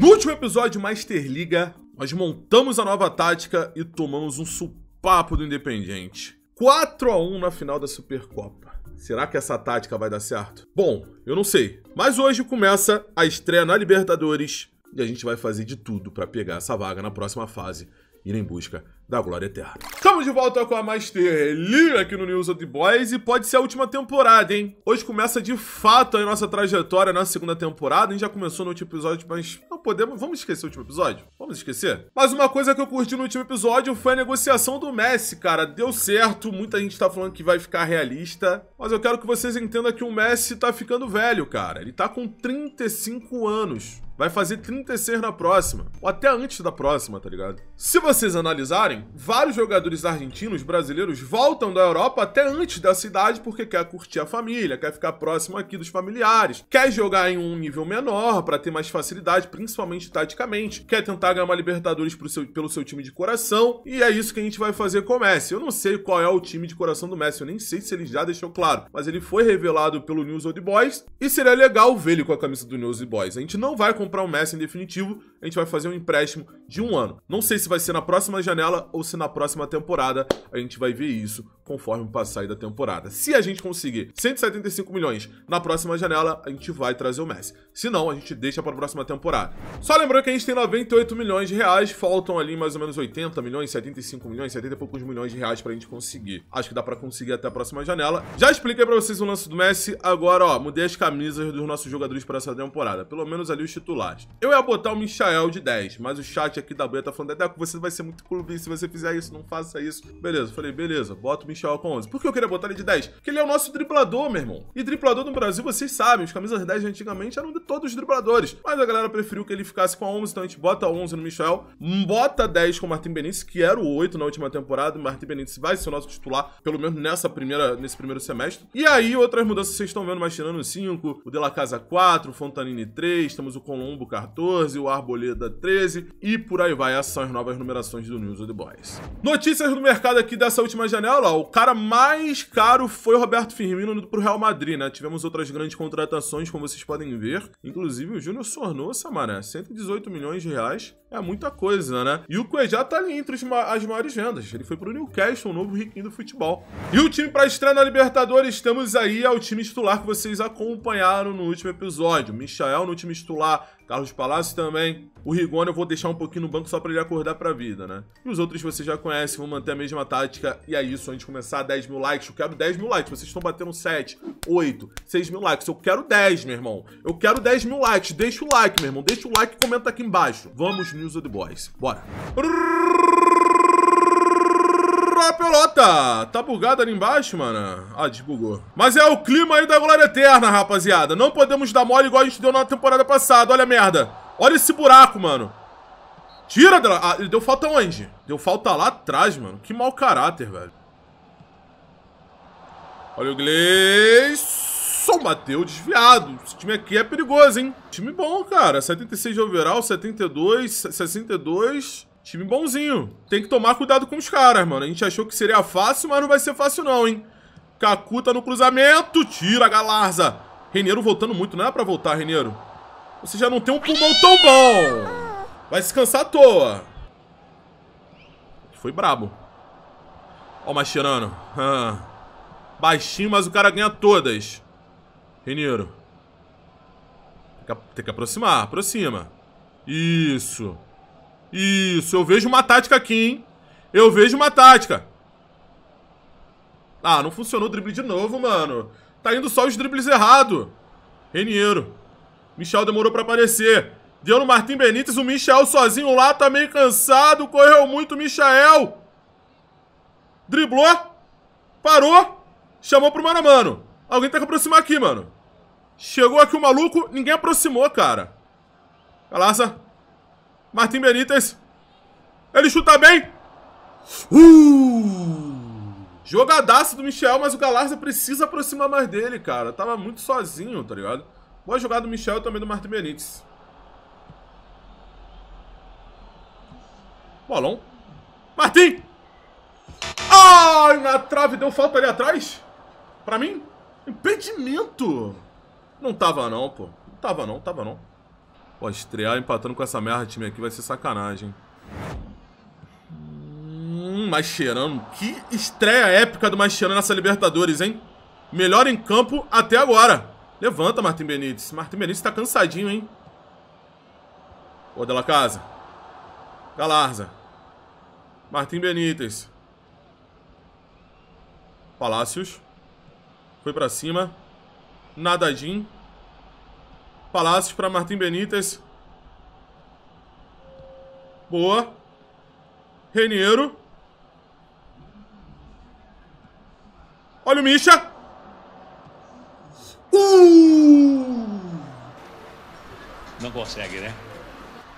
No último episódio de Master Liga, nós montamos a nova tática e tomamos um supapo do Independiente. 4 a 1 na final da Supercopa. Será que essa tática vai dar certo? Bom, eu não sei. Mas hoje começa a estreia na Libertadores e a gente vai fazer de tudo para pegar essa vaga na próxima fase ir em busca da glória eterna. Estamos de volta com a Master Lee aqui no News of the Boys e pode ser a última temporada, hein? Hoje começa de fato a nossa trajetória, na segunda temporada. A gente já começou no último episódio, mas não podemos. Vamos esquecer o último episódio? Vamos esquecer? Mas uma coisa que eu curti no último episódio foi a negociação do Messi, cara. Deu certo, muita gente tá falando que vai ficar realista, mas eu quero que vocês entendam que o Messi tá ficando velho, cara. Ele tá com 35 anos vai fazer 36 na próxima, ou até antes da próxima, tá ligado? Se vocês analisarem, vários jogadores argentinos, brasileiros, voltam da Europa até antes da cidade porque quer curtir a família, quer ficar próximo aqui dos familiares, quer jogar em um nível menor para ter mais facilidade, principalmente taticamente, quer tentar ganhar uma Libertadores seu, pelo seu time de coração, e é isso que a gente vai fazer com o Messi. Eu não sei qual é o time de coração do Messi, eu nem sei se ele já deixou claro, mas ele foi revelado pelo News Old Boys, e seria legal ver ele com a camisa do News Old Boys. A gente não vai comprar comprar o Messi em definitivo, a gente vai fazer um empréstimo de um ano. Não sei se vai ser na próxima janela ou se na próxima temporada a gente vai ver isso conforme passar da temporada. Se a gente conseguir 175 milhões na próxima janela, a gente vai trazer o Messi. Se não, a gente deixa para a próxima temporada. Só lembrando que a gente tem 98 milhões de reais, faltam ali mais ou menos 80 milhões, 75 milhões, 70 e poucos milhões de reais para a gente conseguir. Acho que dá para conseguir até a próxima janela. Já expliquei para vocês o lance do Messi. Agora, ó, mudei as camisas dos nossos jogadores para essa temporada, pelo menos ali os titulares. Eu ia botar o Michael de 10, mas o chat aqui da Buia tá falando, Deco, você vai ser muito clubista se você fizer isso, não faça isso. Beleza, falei, beleza, bota o Michael Michel com 11. Por que eu queria botar ele de 10? Porque ele é o nosso driblador, meu irmão. E driblador no Brasil, vocês sabem, os camisas 10 antigamente eram de todos os dribladores. Mas a galera preferiu que ele ficasse com a 11, então a gente bota 11 no Michel, bota 10 com o Martin Benítez, que era o 8 na última temporada. O Martin Benítez vai ser o nosso titular, pelo menos nessa primeira, nesse primeiro semestre. E aí, outras mudanças vocês estão vendo, Mastinano 5, o De La Casa 4, o Fontanini 3, temos o Colombo 14, o Arboleda 13 e por aí vai. Essas são as novas numerações do News of the Boys. Notícias do mercado aqui dessa última janela, ó, o cara mais caro foi o Roberto Firmino pro Real Madrid, né? Tivemos outras grandes contratações, como vocês podem ver. Inclusive o Júnior Sornou, mané. 118 milhões de reais. É muita coisa, né? E o Cuejá tá ali entre as maiores vendas. Ele foi pro Newcastle, o novo riquinho do futebol. E o time para estreia na Libertadores, estamos aí ao é time titular que vocês acompanharam no último episódio. Michael no time titular Carlos Palácio também. O Rigoni eu vou deixar um pouquinho no banco só para ele acordar pra vida, né? E os outros vocês já conhecem, vão manter a mesma tática. E é isso, antes de começar, 10 mil likes. Eu quero 10 mil likes. Vocês estão batendo 7, 8, 6 mil likes. Eu quero 10, meu irmão. Eu quero 10 mil likes. Deixa o like, meu irmão. Deixa o like e comenta aqui embaixo. Vamos, News of the Boys. Bora. Brrr a pelota. Tá bugado ali embaixo, mano? Ah, desbugou. Mas é o clima aí da glória eterna, rapaziada. Não podemos dar mole igual a gente deu na temporada passada. Olha a merda. Olha esse buraco, mano. Tira dela. Ah, deu falta onde? Deu falta lá atrás, mano. Que mau caráter, velho. Olha o Gleison. Bateu desviado. Esse time aqui é perigoso, hein? Time bom, cara. 76 de overall, 72, 62... Time bonzinho. Tem que tomar cuidado com os caras, mano. A gente achou que seria fácil, mas não vai ser fácil não, hein? tá no cruzamento. Tira, Galarza. Reneiro voltando muito. Não é pra voltar, Reneiro. Você já não tem um pulmão tão bom. Vai se cansar à toa. Foi brabo. Ó o Mascherano. Ah. Baixinho, mas o cara ganha todas. Reneiro. Tem que aproximar. Aproxima. Isso. Isso, eu vejo uma tática aqui, hein? Eu vejo uma tática. Ah, não funcionou o drible de novo, mano. Tá indo só os dribles errado. Reniero. Michel demorou pra aparecer. Deu no Martim Benítez, o Michel sozinho lá, tá meio cansado. Correu muito o Michel. Driblou. Parou. Chamou pro mano a mano. Alguém tem que aproximar aqui, mano. Chegou aqui o maluco, ninguém aproximou, cara. Calaça. Martim Benítez. Ele chuta bem. Uh! Jogadaço do Michel, mas o Galarza precisa aproximar mais dele, cara. Tava muito sozinho, tá ligado? Boa jogada do Michel e também do Martim Benítez. Bolão. Martim! Ai, na trave deu falta ali atrás. Pra mim, impedimento. Não tava não, pô. Não tava não, tava não. Pô, estrear empatando com essa merda, time, aqui vai ser sacanagem. Hum, Mascherano. Que estreia épica do Mascherano nessa Libertadores, hein? Melhor em campo até agora. Levanta, Martin Benítez. Martin Benítez tá cansadinho, hein? Pô, Dela Casa. Galarza. Martin Benítez. Palácios. Foi pra cima. Nadadinho. Palácios para Martim Benítez. Boa. Reniero. Olha o Misha. Uh! Não consegue, né?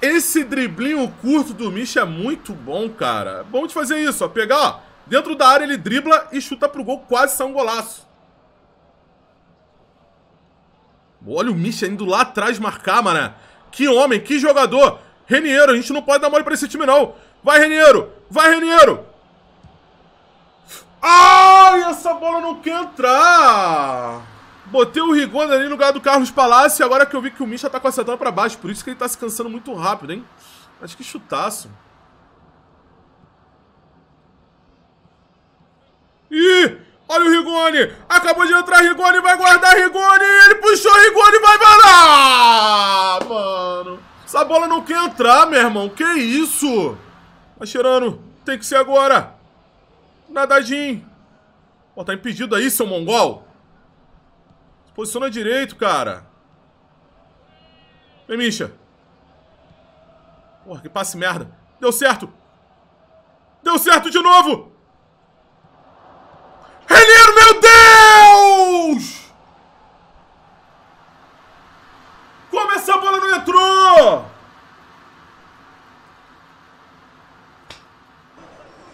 Esse driblinho curto do Misha é muito bom, cara. Bom de fazer isso, ó. Pegar, ó. Dentro da área ele dribla e chuta pro gol, quase sai um golaço. Olha o Misha indo lá atrás marcar, mané. Que homem, que jogador. Reniero, a gente não pode dar mole pra esse time, não. Vai, Reniero. Vai, Reniero. Ai, essa bola não quer entrar. Botei o Rigonda ali no lugar do Carlos Palácio. Agora que eu vi que o Misha tá com a setana pra baixo. Por isso que ele tá se cansando muito rápido, hein. Acho que chutaço. Ih! Olha o Rigoni! acabou de entrar Rigoni, vai guardar Rigoni, ele puxou Rigoni, vai varar! Mano, essa bola não quer entrar, meu irmão, que isso? cheirando, tem que ser agora. Nadadinho. Pô, tá impedido aí, seu mongol. Se posiciona direito, cara. Vem, Misha. Porra, que passe merda. Deu certo. Deu certo de novo.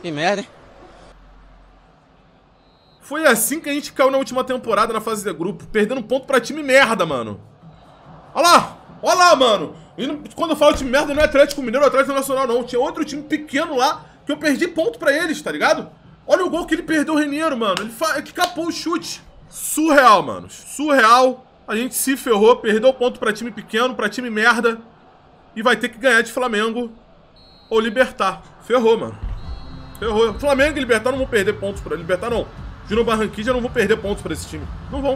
Que merda, hein? Foi assim que a gente caiu na última temporada na fase de grupo, perdendo ponto pra time merda, mano. Olha lá! Olha lá, mano! E não, quando eu falo time merda, não é Atlético Mineiro, é Atlético Nacional, não. Tinha outro time pequeno lá que eu perdi ponto pra eles, tá ligado? Olha o gol que ele perdeu o Reniero, mano. Ele, é que capou o chute. Surreal, mano. Surreal. A gente se ferrou, perdeu ponto pra time pequeno, pra time merda. E vai ter que ganhar de Flamengo ou libertar. Ferrou, mano. Ferrou. Flamengo e Libertar não vão perder pontos pra... Libertar não. Júnior Barranquilla não vão perder pontos pra esse time. Não vão.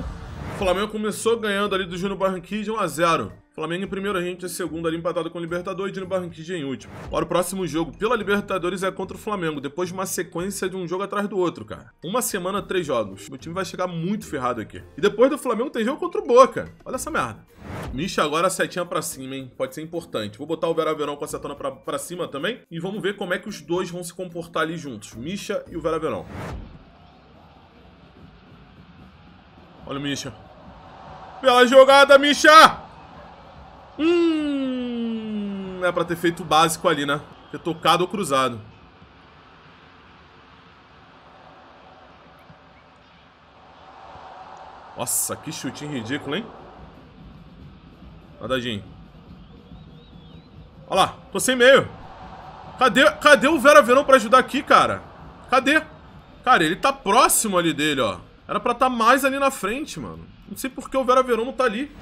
O Flamengo começou ganhando ali do Júnior Barranquilla 1x0. Flamengo em primeiro, a gente em é segundo ali empatado com o Libertadores e Dino Barranquilla em último. Ora, o próximo jogo pela Libertadores é contra o Flamengo, depois de uma sequência de um jogo atrás do outro, cara. Uma semana, três jogos. O time vai chegar muito ferrado aqui. E depois do Flamengo tem jogo contra o Boca. Olha essa merda. Misha agora a setinha pra cima, hein? Pode ser importante. Vou botar o Vera Verão com a setona pra, pra cima também. E vamos ver como é que os dois vão se comportar ali juntos. Misha e o Vera Verão. Olha o Misha. Pela jogada, Misha! Hum, é pra ter feito o básico ali, né? Ter tocado ou cruzado. Nossa, que chutinho ridículo, hein? Nadadinho. Olha lá, tô sem meio. Cadê, cadê o Vera Verão pra ajudar aqui, cara? Cadê? Cara, ele tá próximo ali dele, ó. Era pra estar tá mais ali na frente, mano. Não sei por que o Vera Verão não tá ali.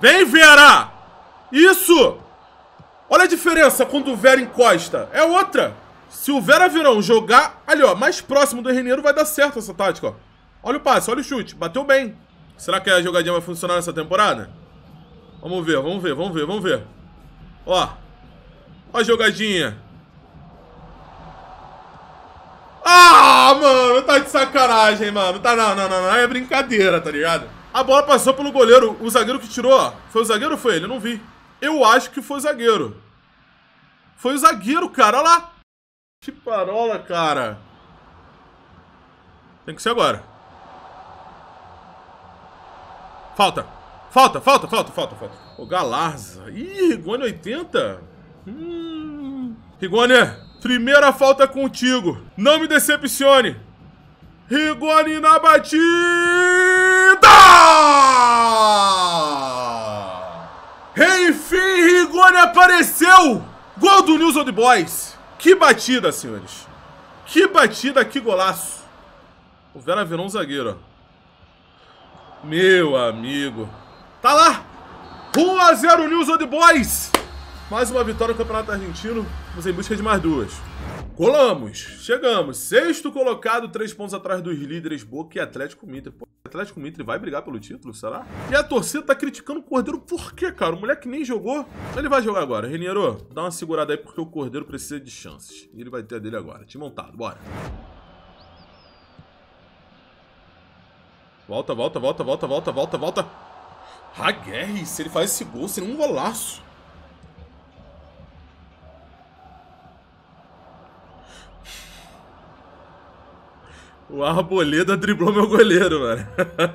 Vem, Vera! Isso! Olha a diferença quando o Vera encosta. É outra. Se o Vera um jogar... Ali, ó. Mais próximo do Reneiro vai dar certo essa tática, ó. Olha o passe, olha o chute. Bateu bem. Será que a jogadinha vai funcionar nessa temporada? Vamos ver, vamos ver, vamos ver, vamos ver. Ó. Ó a jogadinha. Ah, mano. Tá de sacanagem, mano. Tá não, não, não. não. É brincadeira, tá ligado? A bola passou pelo goleiro. O zagueiro que tirou, Foi o zagueiro ou foi ele? Eu não vi. Eu acho que foi o zagueiro. Foi o zagueiro, cara. Olha lá. Que parola, cara. Tem que ser agora. Falta. Falta, falta, falta, falta, falta. O Galarza. Ih, Rigoni 80. Hum. Rigoni, primeira falta contigo. Não me decepcione. Rigoni na batida. Enfim, Rigoni apareceu! Gol do News Old Boys! Que batida, senhores! Que batida, que golaço! O Vera virou um zagueiro, ó. Meu amigo. Tá lá! 1x0 News Old Boys! Mais uma vitória no Campeonato Argentino. Vamos em busca de mais duas colamos, chegamos. Sexto colocado, três pontos atrás dos líderes Boca e Atlético Mitre. Pô, Atlético Mitre vai brigar pelo título, será? E a torcida tá criticando o Cordeiro por quê, cara? O moleque nem jogou. Ele vai jogar agora. Reniero, dá uma segurada aí porque o Cordeiro precisa de chances. E ele vai ter a dele agora. Te montado, bora. Volta, volta, volta, volta, volta, volta, volta. Haguerre, se ele faz esse gol, seria um golaço. O Arboleda driblou meu goleiro, mano.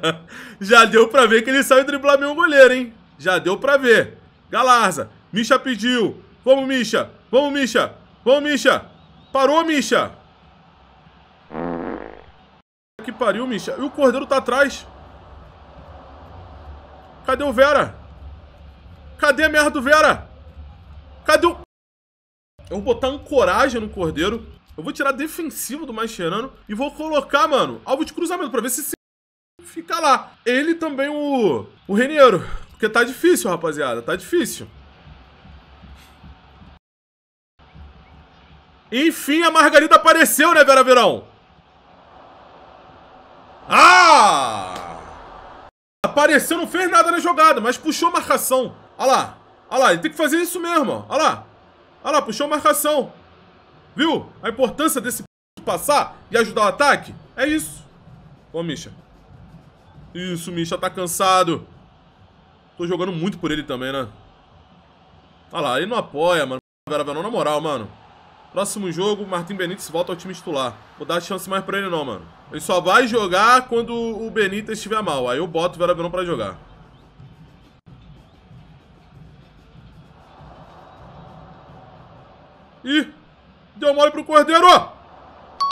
Já deu pra ver que ele saiu driblar meu goleiro, hein? Já deu pra ver. Galarza, Misha pediu. Vamos, Misha. Vamos, Misha. Vamos, Misha. Parou, Misha. Que pariu, Misha. E o Cordeiro tá atrás. Cadê o Vera? Cadê a merda do Vera? Cadê o... Eu vou botar ancoragem no Cordeiro. Eu vou tirar defensivo do Mascherano e vou colocar, mano, alvo de cruzamento pra ver se fica lá. Ele também o, o Reniero, porque tá difícil, rapaziada, tá difícil. Enfim, a Margarida apareceu, né, Vera Verão? Ah! Apareceu, não fez nada na jogada, mas puxou marcação. Olha lá, olha lá, ele tem que fazer isso mesmo, ó. Olha lá, olha lá, puxou marcação. Viu? A importância desse passar e ajudar o ataque? É isso. Ô, Misha. Isso, Misha tá cansado. Tô jogando muito por ele também, né? Olha lá, ele não apoia, mano. Não, na moral, mano. Próximo jogo, Martin Benítez volta ao time titular. Vou dar chance mais pra ele não, mano. Ele só vai jogar quando o Benítez estiver mal. Aí eu boto o Vera Verão pra jogar. Ih! Deu mole pro Cordeiro.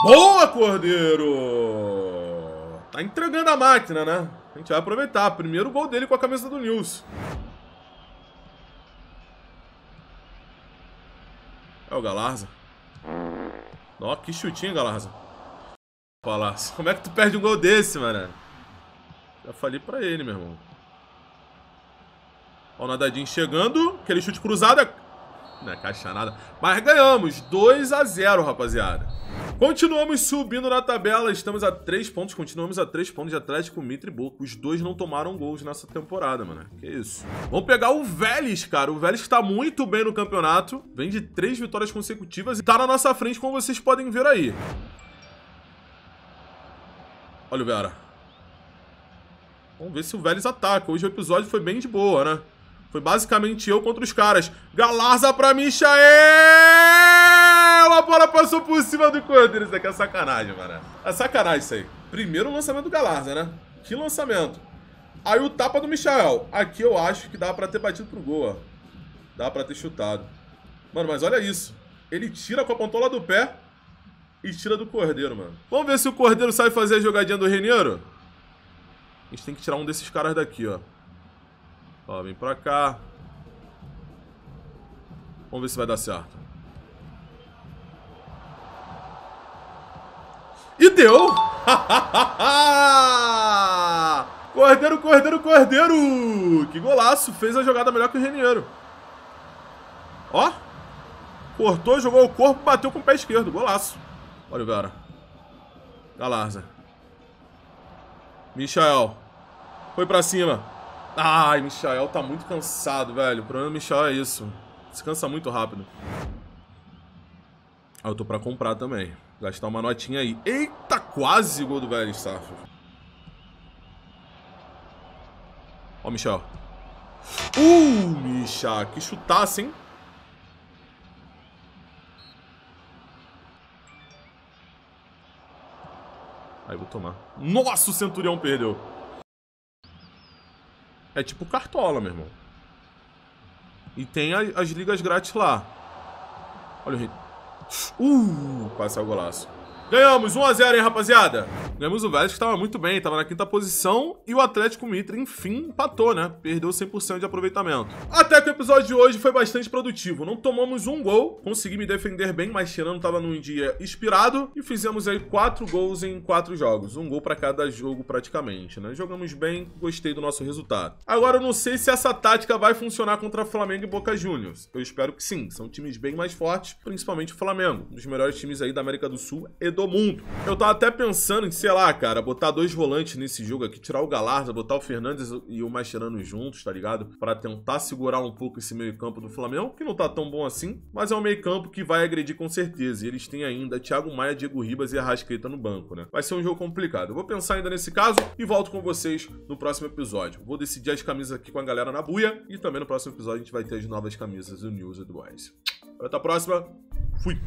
Boa, Cordeiro! Tá entregando a máquina, né? A gente vai aproveitar. Primeiro gol dele com a camisa do Nils. É o Galarza. Ó, que chutinho, Galarza. Palácio. Como é que tu perde um gol desse, mano? Já falei pra ele, meu irmão. Ó, o nadadinho chegando. Aquele chute cruzado. É não é caixa nada. Mas ganhamos. 2 a 0 rapaziada. Continuamos subindo na tabela, estamos a 3 pontos, continuamos a 3 pontos de Atlético Mitre e Boca. Os dois não tomaram gols nessa temporada, mano. Que isso. Vamos pegar o Vélez, cara. O Vélez tá muito bem no campeonato, vem de 3 vitórias consecutivas e tá na nossa frente, como vocês podem ver aí. Olha o Vera. Vamos ver se o Vélez ataca. Hoje o episódio foi bem de boa, né? Foi basicamente eu contra os caras. Galarza pra Michael! A bola passou por cima do Cordeiro. Isso daqui é sacanagem, mano. É sacanagem isso aí. Primeiro lançamento do Galarza, né? Que lançamento. Aí o tapa do Michael. Aqui eu acho que dá pra ter batido pro gol, ó. Dá pra ter chutado. Mano, mas olha isso. Ele tira com a pontola do pé e tira do Cordeiro, mano. Vamos ver se o Cordeiro sabe fazer a jogadinha do Reneiro? A gente tem que tirar um desses caras daqui, ó. Ó, vem pra cá. Vamos ver se vai dar certo. E deu! cordeiro, cordeiro, cordeiro! Que golaço! Fez a jogada melhor que o Renieiro. Ó! Cortou, jogou o corpo, bateu com o pé esquerdo. Golaço. Olha o cara. Galarza. Michael. Foi pra cima. Ai, Michael tá muito cansado, velho. O problema do Michael é isso. Descansa muito rápido. Ah, eu tô pra comprar também. Gastar uma notinha aí. Eita, quase gol do velho Staff. Ó, o Michel. Uh, Michel. que chutasse, hein? Aí vou tomar. Nossa, o Centurião perdeu. É tipo cartola, meu irmão. E tem as, as ligas grátis lá. Olha o rei. Uh, passa o golaço. Ganhamos 1x0, hein, rapaziada? Ganhamos o Vélez, que estava muito bem, estava na quinta posição. E o Atlético Mitre, enfim, empatou, né? Perdeu 100% de aproveitamento. Até que o episódio de hoje foi bastante produtivo. Não tomamos um gol, consegui me defender bem, mas tirando estava num dia inspirado. E fizemos aí quatro gols em quatro jogos. Um gol para cada jogo, praticamente, né? Jogamos bem, gostei do nosso resultado. Agora, eu não sei se essa tática vai funcionar contra Flamengo e Boca Juniors. Eu espero que sim. São times bem mais fortes, principalmente o Flamengo. Um dos melhores times aí da América do Sul e do do mundo. Eu tava até pensando em, sei lá, cara, botar dois volantes nesse jogo aqui, tirar o Galarza, botar o Fernandes e o Mascherano juntos, tá ligado? Para tentar segurar um pouco esse meio-campo do Flamengo, que não tá tão bom assim, mas é um meio-campo que vai agredir com certeza. E eles têm ainda Thiago Maia, Diego Ribas e Arrascaeta no banco, né? Vai ser um jogo complicado. Eu vou pensar ainda nesse caso e volto com vocês no próximo episódio. Vou decidir as camisas aqui com a galera na buia e também no próximo episódio a gente vai ter as novas camisas do News Advice. Até a próxima. Fui!